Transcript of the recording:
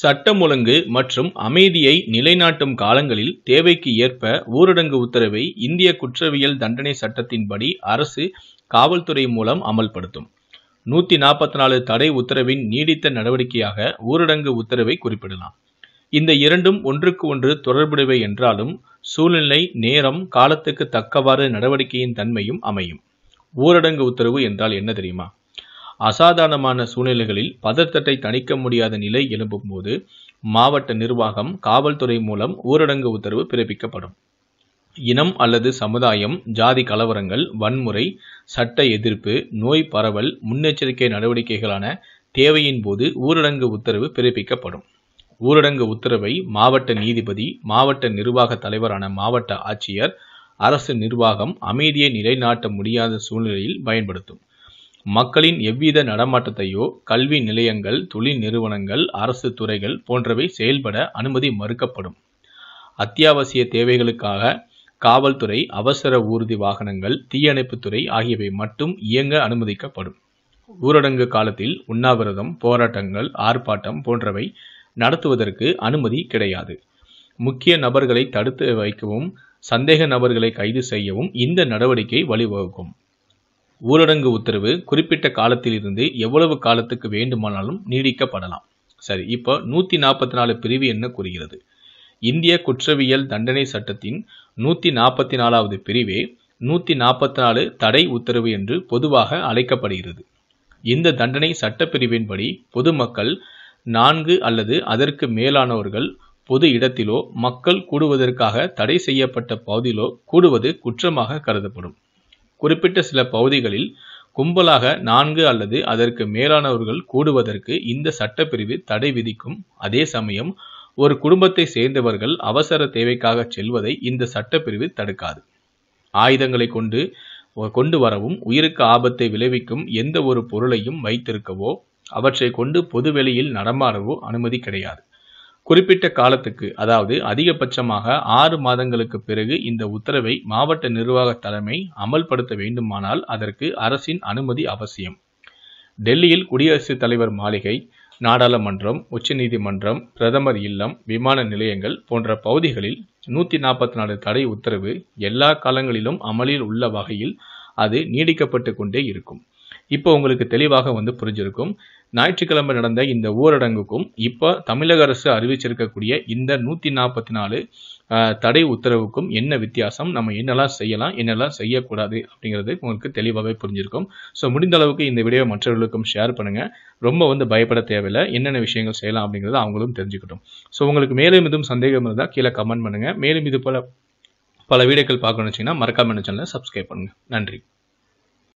சட்டம் ஒழுங்கு மற்றும் அமைதியை நிலைநாட்டும் காலங்களில் தேவைக்கு ஏற்ப ஊரடங்கு உத்தரவை இந்திய குற்றவியல் தண்டனை சட்டத்தின்படி அரசு காவல்துறை மூலம் அமல்படுத்தும் நூற்றி நாற்பத்தி நாலு தடை உத்தரவின் நீடித்த நடவடிக்கையாக ஊரடங்கு உத்தரவை குறிப்பிடலாம் இந்த இரண்டும் ஒன்றுக்கு ஒன்று தொடர்புடையவை என்றாலும் சூழ்நிலை நேரம் காலத்துக்கு தக்கவாறு நடவடிக்கையின் தன்மையும் அமையும் ஊரடங்கு உத்தரவு என்றால் என்ன தெரியுமா அசாதாரணமான சூழ்நிலைகளில் பதற்றத்தை தணிக்க முடியாத நிலை எழும்பும்போது மாவட்ட நிர்வாகம் காவல்துறை மூலம் ஊரடங்கு உத்தரவு பிறப்பிக்கப்படும் இனம் அல்லது சமுதாயம் ஜாதி கலவரங்கள் வன்முறை சட்ட எதிர்ப்பு நோய் பரவல் முன்னெச்சரிக்கை நடவடிக்கைகளான தேவையின் போது ஊரடங்கு உத்தரவு பிறப்பிக்கப்படும் ஊரடங்கு உத்தரவை மாவட்ட நீதிபதி மாவட்ட நிர்வாக தலைவரான மாவட்ட ஆட்சியர் அரசு நிர்வாகம் அமைதியை நிலைநாட்ட முடியாத சூழ்நிலையில் பயன்படுத்தும் மக்களின் எவ்வித நடமாட்டத்தையோ கல்வி நிலையங்கள் தொழில் நிறுவனங்கள் அரசு துறைகள் போன்றவை செயல்பட அனுமதி மறுக்கப்படும் அத்தியாவசிய தேவைகளுக்காக காவல்துறை அவசர ஊர்தி வாகனங்கள் தீயணைப்புத்துறை ஆகியவை மட்டும் இயங்க அனுமதிக்கப்படும் ஊரடங்கு காலத்தில் உண்ணாவிரதம் போராட்டங்கள் ஆர்ப்பாட்டம் போன்றவை நடத்துவதற்கு அனுமதி கிடையாது முக்கிய நபர்களை தடுத்து வைக்கவும் சந்தேக நபர்களை கைது செய்யவும் இந்த நடவடிக்கை வழிவகுக்கும் ஊரடங்கு உத்தரவு குறிப்பிட்ட காலத்திலிருந்து எவ்வளவு காலத்துக்கு வேண்டுமானாலும் நீடிக்கப்படலாம் சரி இப்போ நூற்றி நாற்பத்தி நாலு பிரிவு என்ன கூறுகிறது இந்திய குற்றவியல் தண்டனை சட்டத்தின் நூற்றி நாற்பத்தி நாலாவது பிரிவே நூற்றி நாற்பத்தி நாலு தடை உத்தரவு என்று பொதுவாக அழைக்கப்படுகிறது இந்த தண்டனை சட்டப்பிரிவின்படி பொதுமக்கள் நான்கு அல்லது அதற்கு மேலானவர்கள் பொது இடத்திலோ மக்கள் கூடுவதற்காக தடை செய்யப்பட்ட பகுதியிலோ கூடுவது குற்றமாக கருதப்படும் குறிப்பிட்ட சில பகுதிகளில் கும்பலாக நான்கு அல்லது அதற்கு மேலானவர்கள் கூடுவதற்கு இந்த சட்டப்பிரிவு தடை விதிக்கும் அதே சமயம் ஒரு குடும்பத்தை சேர்ந்தவர்கள் அவசர தேவைக்காக செல்வதை இந்த சட்டப்பிரிவு தடுக்காது ஆயுதங்களை கொண்டு கொண்டு வரவும் உயிருக்கு ஆபத்தை விளைவிக்கும் எந்த ஒரு பொருளையும் வைத்திருக்கவோ அவற்றை கொண்டு பொதுவெளியில் நடமாடவோ அனுமதி கிடையாது குறிப்பிட்ட காலத்துக்கு அதாவது அதிகபட்சமாக ஆறு மாதங்களுக்கு பிறகு இந்த உத்தரவை மாவட்ட நிர்வாக தலைமை அமல்படுத்த வேண்டுமானால் அதற்கு அரசின் அனுமதி அவசியம் டெல்லியில் குடியரசுத் தலைவர் மாளிகை நாடாளுமன்றம் உச்சநீதிமன்றம் பிரதமர் இல்லம் விமான நிலையங்கள் போன்ற பகுதிகளில் நூற்றி நாற்பத்தி நாலு தடை உத்தரவு எல்லா காலங்களிலும் அமலில் உள்ள வகையில் அது நீடிக்கப்பட்டு கொண்டே இருக்கும் இப்போ உங்களுக்கு தெளிவாக வந்து புரிஞ்சிருக்கும் ஞாயிற்றுக்கிழமை நடந்த இந்த ஊரடங்குக்கும் இப்போ தமிழக அரசு அறிவிச்சிருக்கக்கூடிய இந்த நூற்றி நாற்பத்தி நாலு தடை உத்தரவுக்கும் என்ன வித்தியாசம் நம்ம என்னெல்லாம் செய்யலாம் என்னெல்லாம் செய்யக்கூடாது அப்படிங்கிறது உங்களுக்கு தெளிவாகவே புரிஞ்சிருக்கும் ஸோ முடிந்த அளவுக்கு இந்த வீடியோ மற்றவர்களுக்கும் ஷேர் பண்ணுங்கள் ரொம்ப வந்து பயப்பட தேவையில்லை என்னென்ன விஷயங்கள் செய்யலாம் அப்படிங்கிறத அவங்களும் தெரிஞ்சுக்கட்டும் ஸோ உங்களுக்கு மேலும் இதுவும் சந்தேகம் இருந்தால் கீழே கமெண்ட் பண்ணுங்கள் மேலும் இது போல பல வீடியோக்கள் வச்சிங்கன்னா மறக்காமல் சேனலை சப்ஸ்கிரைப் பண்ணுங்கள் நன்றி